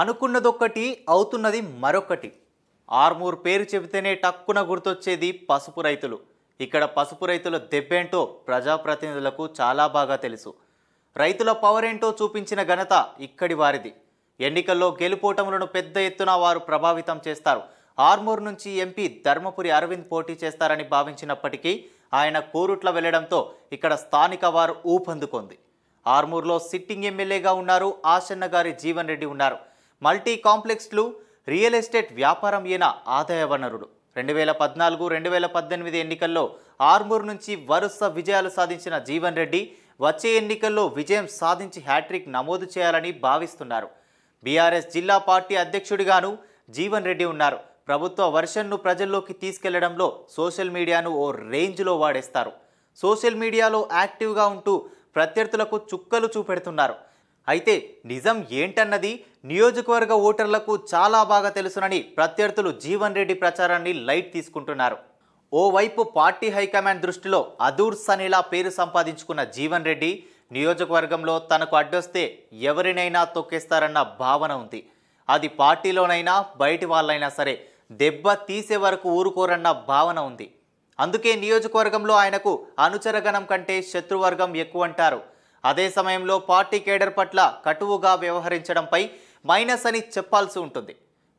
అనుకున్నదొక్కటి అవుతున్నది మరొకటి ఆర్మూర్ పేరు చెబితేనే టక్కున గుర్తొచ్చేది పసుపు రైతులు ఇక్కడ పసుపు రైతుల దెబ్బేంటో ప్రజాప్రతినిధులకు చాలా బాగా తెలుసు రైతుల పవరేంటో చూపించిన ఘనత ఇక్కడి వారిది ఎన్నికల్లో గెలుపోటములను పెద్ద ఎత్తున వారు ప్రభావితం చేస్తారు ఆర్మూర్ నుంచి ఎంపీ ధర్మపురి అరవింద్ పోటీ చేస్తారని భావించినప్పటికీ ఆయన కోరుట్ల వెళ్లడంతో ఇక్కడ స్థానిక వారు ఊపందుకుంది ఆర్మూర్లో సిట్టింగ్ ఎమ్మెల్యేగా ఉన్నారు ఆశన్న గారి జీవన్ రెడ్డి ఉన్నారు మల్టీ కాంప్లెక్స్లు రియల్ ఎస్టేట్ వ్యాపారం అయిన ఆదాయ వనరుడు రెండు వేల పద్నాలుగు రెండు వేల పద్దెనిమిది ఎన్నికల్లో ఆర్మూర్ నుంచి వరుస విజయాలు సాధించిన జీవన్ రెడ్డి వచ్చే ఎన్నికల్లో విజయం సాధించి హ్యాట్రిక్ నమోదు చేయాలని భావిస్తున్నారు బీఆర్ఎస్ జిల్లా పార్టీ అధ్యక్షుడిగాను జీవన్ రెడ్డి ఉన్నారు ప్రభుత్వ వర్షన్ను ప్రజల్లోకి తీసుకెళ్లడంలో సోషల్ మీడియాను ఓ రేంజ్లో వాడేస్తారు సోషల్ మీడియాలో యాక్టివ్గా ఉంటూ ప్రత్యర్థులకు చుక్కలు చూపెడుతున్నారు అయితే నిజం ఏంటన్నది నియోజకవర్గ ఓటర్లకు చాలా బాగా తెలుసునని ప్రత్యర్థులు జీవన్ రెడ్డి ప్రచారాన్ని లైట్ తీసుకుంటున్నారు ఓవైపు పార్టీ హైకమాండ్ దృష్టిలో అదూర్స్ అనేలా పేరు సంపాదించుకున్న జీవన్ రెడ్డి నియోజకవర్గంలో తనకు అడ్డొస్తే ఎవరినైనా తొక్కేస్తారన్న భావన ఉంది అది పార్టీలోనైనా బయటి వాళ్ళైనా సరే దెబ్బ తీసే వరకు ఊరుకోరన్న భావన ఉంది అందుకే నియోజకవర్గంలో ఆయనకు అనుచరగణం కంటే శత్రువర్గం ఎక్కువ అంటారు అదే సమయంలో పార్టీ కేడర్ పట్ల కటువుగా వ్యవహరించడంపై మైనస్ అని చెప్పాల్సి ఉంటుంది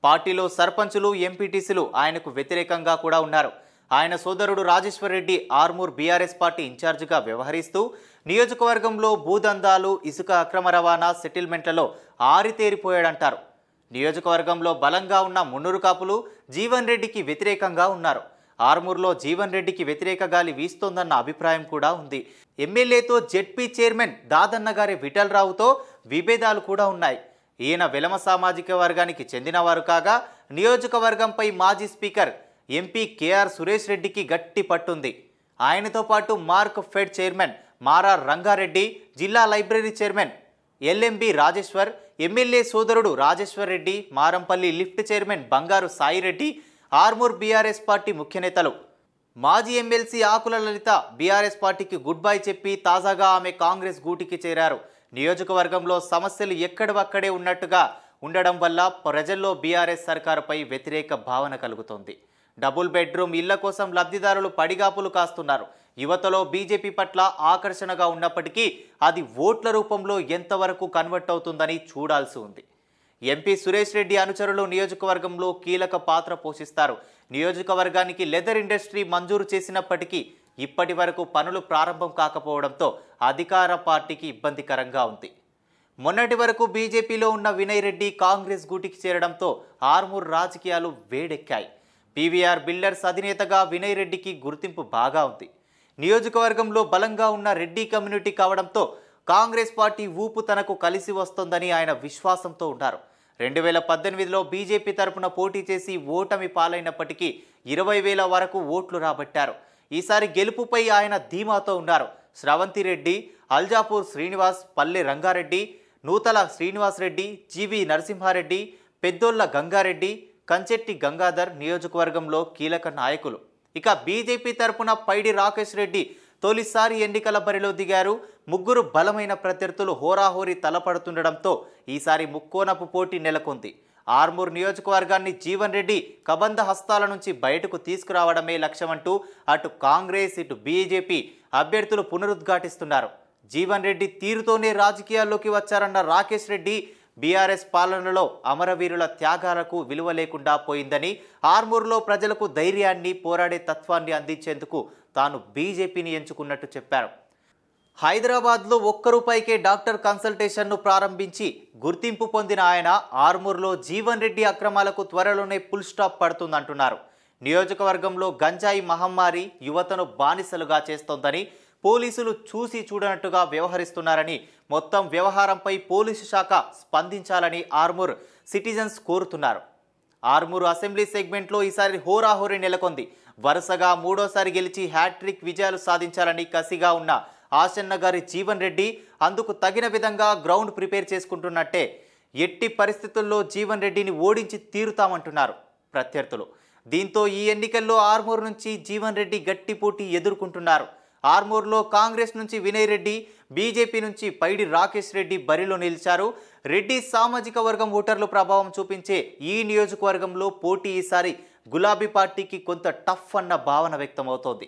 పార్టీలో సర్పంచులు ఎంపీటీసీలు ఆయనకు వ్యతిరేకంగా కూడా ఉన్నారు ఆయన సోదరుడు రాజేశ్వర్ రెడ్డి ఆర్మూర్ బీఆర్ఎస్ పార్టీ ఇన్ఛార్జిగా వ్యవహరిస్తూ నియోజకవర్గంలో భూదందాలు ఇసుక అక్రమ రవాణా సెటిల్మెంట్లలో ఆరితేరిపోయాడంటారు నియోజకవర్గంలో బలంగా ఉన్న మున్నురు కాపులు జీవన్ రెడ్డికి వ్యతిరేకంగా ఉన్నారు ఆర్మూర్లో జీవన్ రెడ్డికి వ్యతిరేక గాలి వీస్తోందన్న అభిప్రాయం కూడా ఉంది ఎమ్మెల్యేతో జెడ్పీ చైర్మన్ దాదన్న గారి విఠలరావుతో విభేదాలు కూడా ఉన్నాయి ఈయన వెలమ సామాజిక వర్గానికి చెందినవారు కాగా నియోజకవర్గంపై మాజీ స్పీకర్ ఎంపీ కేఆర్ సురేష్ రెడ్డికి గట్టి పట్టుంది ఆయనతో పాటు మార్క్ ఫెడ్ చైర్మన్ మారా రంగారెడ్డి జిల్లా library chairman LMB Rajeshwar MLA సోదరుడు Rajeshwar Reddy Marampalli lift chairman Bangaru Saireddy Armoor BRS party ముఖ్య నేతలు మాజీ ఎమ్మెల్సీ ఆకుల లలిత బీఆర్ఎస్ పార్టీకి గుడ్ బై చెప్పి తాజాగా ఆమె కాంగ్రెస్ గూటికి చేరారు నియోజకవర్గంలో సమస్యలు ఎక్కడవక్కడే ఉన్నట్టుగా ఉండడం వల్ల ప్రజల్లో బీఆర్ఎస్ సర్కారుపై వ్యతిరేక భావన కలుగుతోంది డబుల్ బెడ్రూమ్ ఇళ్ల కోసం లబ్ధిదారులు పడిగాపులు కాస్తున్నారు యువతలో బీజేపీ పట్ల ఆకర్షణగా ఉన్నప్పటికీ అది ఓట్ల రూపంలో ఎంతవరకు కన్వర్ట్ అవుతుందని చూడాల్సి ఉంది ఎంపీ సురేష్ రెడ్డి అనుచరులు నియోజకవర్గంలో కీలక పాత్ర పోషిస్తారు నియోజకవర్గానికి లెదర్ ఇండస్ట్రీ మంజూరు చేసినప్పటికీ ఇప్పటి వరకు పనులు ప్రారంభం కాకపోవడంతో అధికార పార్టీకి ఇబ్బందికరంగా ఉంది మొన్నటి వరకు బీజేపీలో ఉన్న వినయ్ రెడ్డి కాంగ్రెస్ గూటికి చేరడంతో ఆర్మూర్ రాజకీయాలు వేడెక్కాయి పీవీఆర్ బిల్డర్స్ అధినేతగా వినయ్ రెడ్డికి గుర్తింపు బాగా ఉంది నియోజకవర్గంలో బలంగా ఉన్న రెడ్డి కమ్యూనిటీ కావడంతో కాంగ్రెస్ పార్టీ ఊపు తనకు కలిసి వస్తోందని ఆయన విశ్వాసంతో ఉన్నారు రెండు వేల పద్దెనిమిదిలో బీజేపీ తరపున పోటీ చేసి ఓటమి పాలైనప్పటికీ ఇరవై వేల వరకు ఓట్లు రాబట్టారు ఈసారి గెలుపుపై ఆయన ధీమాతో ఉన్నారు స్రవంతి రెడ్డి అల్జాపూర్ శ్రీనివాస్ పల్లె రంగారెడ్డి నూతల శ్రీనివాస్ రెడ్డి జీవి నరసింహారెడ్డి పెద్దోళ్ల గంగారెడ్డి కంచెట్టి గంగాధర్ నియోజకవర్గంలో కీలక నాయకులు ఇక బీజేపీ తరపున పైడి రాకేష్ రెడ్డి తొలిసారి ఎన్నికల బరిలో దిగారు ముగ్గురు బలమైన ప్రత్యర్థులు హోరాహోరి తలపడుతుండడంతో ఈసారి ముక్కోనపు పోటీ నెలకొంది ఆర్మూర్ నియోజకవర్గాన్ని జీవన్ రెడ్డి కబంధ హస్తాల నుంచి బయటకు తీసుకురావడమే లక్ష్యమంటూ అటు కాంగ్రెస్ ఇటు బీజేపీ అభ్యర్థులు పునరుద్ఘాటిస్తున్నారు జీవన్ రెడ్డి తీరుతోనే రాజకీయాల్లోకి వచ్చారన్న రాకేష్ రెడ్డి బీఆర్ఎస్ పాలనలో అమరవీరుల త్యాగాలకు విలువ లేకుండా పోయిందని ఆర్మూర్లో ప్రజలకు ధైర్యాన్ని పోరాడే తత్వాన్ని అందించేందుకు తాను బీజేపీని ఎంచుకున్నట్టు చెప్పారు హైదరాబాద్లో ఒక్క రూపాయికే డాక్టర్ కన్సల్టేషన్ను ప్రారంభించి గుర్తింపు పొందిన ఆయన ఆర్మూర్లో జీవన్ రెడ్డి అక్రమాలకు త్వరలోనే ఫుల్ స్టాప్ పడుతుందంటున్నారు నియోజకవర్గంలో గంజాయి మహమ్మారి యువతను బానిసలుగా చేస్తోందని పోలీసులు చూసి చూడనట్టుగా వ్యవహరిస్తున్నారని మొత్తం వ్యవహారంపై పోలీసు శాఖ స్పందించాలని ఆర్మూర్ సిటిజన్స్ కోరుతున్నారు ఆర్మూర్ అసెంబ్లీ సెగ్మెంట్లో ఈసారి హోరాహోరీ నెలకొంది వరుసగా మూడోసారి గెలిచి హ్యాట్రిక్ విజయాలు సాధించాలని కసిగా ఉన్న ఆశన్న గారి జీవన్ రెడ్డి అందుకు తగిన విధంగా గ్రౌండ్ ప్రిపేర్ చేసుకుంటున్నట్టే ఎట్టి పరిస్థితుల్లో జీవన్ రెడ్డిని ఓడించి తీరుతామంటున్నారు ప్రత్యర్థులు దీంతో ఈ ఎన్నికల్లో ఆర్మూర్ నుంచి జీవన్ రెడ్డి గట్టి పోటీ ఎదుర్కొంటున్నారు ఆర్మూర్లో కాంగ్రెస్ నుంచి వినయ్ రెడ్డి బీజేపీ నుంచి పైడి రాకేష్ రెడ్డి బరిలో నిలిచారు రెడ్డి సామాజిక వర్గం ఓటర్లు ప్రభావం చూపించే ఈ నియోజకవర్గంలో పోటీ ఈసారి గులాబీ పార్టీకి కొంత టఫ్ అన్న భావన వ్యక్తమవుతోంది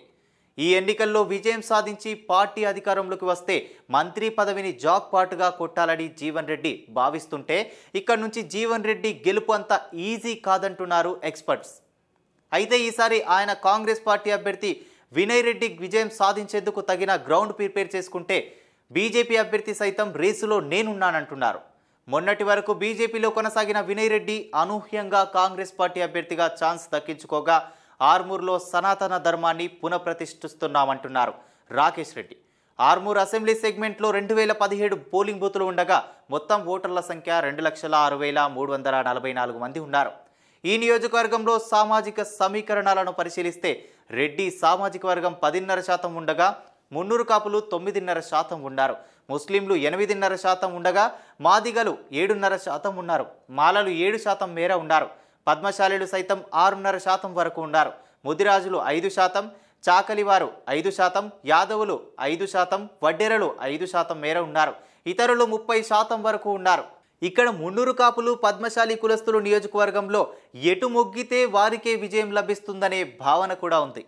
ఈ ఎన్నికల్లో విజయం సాధించి పార్టీ అధికారంలోకి వస్తే మంత్రి పదవిని జాక్ పాటుగా కొట్టాలని జీవన్ రెడ్డి భావిస్తుంటే ఇక్కడ నుంచి జీవన్ రెడ్డి గెలుపు అంత ఈజీ కాదంటున్నారు ఎక్స్పర్ట్స్ అయితే ఈసారి ఆయన కాంగ్రెస్ పార్టీ అభ్యర్థి వినయ్ రెడ్డి విజయం సాధించేందుకు తగిన గ్రౌండ్ ప్రిపేర్ చేసుకుంటే బీజేపీ అభ్యర్థి సైతం రేసులో నేనున్నానంటున్నారు మొన్నటి వరకు బీజేపీలో కొనసాగిన వినయ్ రెడ్డి అనూహ్యంగా కాంగ్రెస్ పార్టీ అభ్యర్థిగా ఛాన్స్ దక్కించుకోగా ఆర్మూర్లో సనాతన ధర్మాన్ని పునఃప్రతిష్ఠిస్తున్నామంటున్నారు రాకేష్ రెడ్డి ఆర్మూర్ అసెంబ్లీ సెగ్మెంట్లో రెండు వేల పదిహేడు పోలింగ్ బూతులు ఉండగా మొత్తం ఓటర్ల సంఖ్య రెండు లక్షల ఆరు వేల మూడు వందల నలభై నాలుగు మంది ఉన్నారు ఈ నియోజకవర్గంలో సామాజిక సమీకరణాలను పరిశీలిస్తే రెడ్డి సామాజిక వర్గం పదిన్నర శాతం ఉండగా మున్నూరు కాపులు తొమ్మిదిన్నర శాతం ఉన్నారు ముస్లింలు ఎనిమిదిన్నర శాతం ఉండగా మాదిగలు ఏడున్నర శాతం ఉన్నారు మాలలు ఏడు శాతం మేర ఉన్నారు పద్మశాలీలు సైతం ఆరున్నర శాతం వరకు ఉన్నారు ముదిరాజులు ఐదు శాతం చాకలివారు ఐదు శాతం యాదవులు ఐదు శాతం వడ్డెరలు ఐదు శాతం మేర ఉన్నారు ఇతరులు ముప్పై శాతం వరకు ఉన్నారు ఇక్కడ మున్నూరు కాపులు పద్మశాలి కులస్తులు నియోజకవర్గంలో ఎటు మొగ్గితే వారికే విజయం లభిస్తుందనే భావన కూడా ఉంది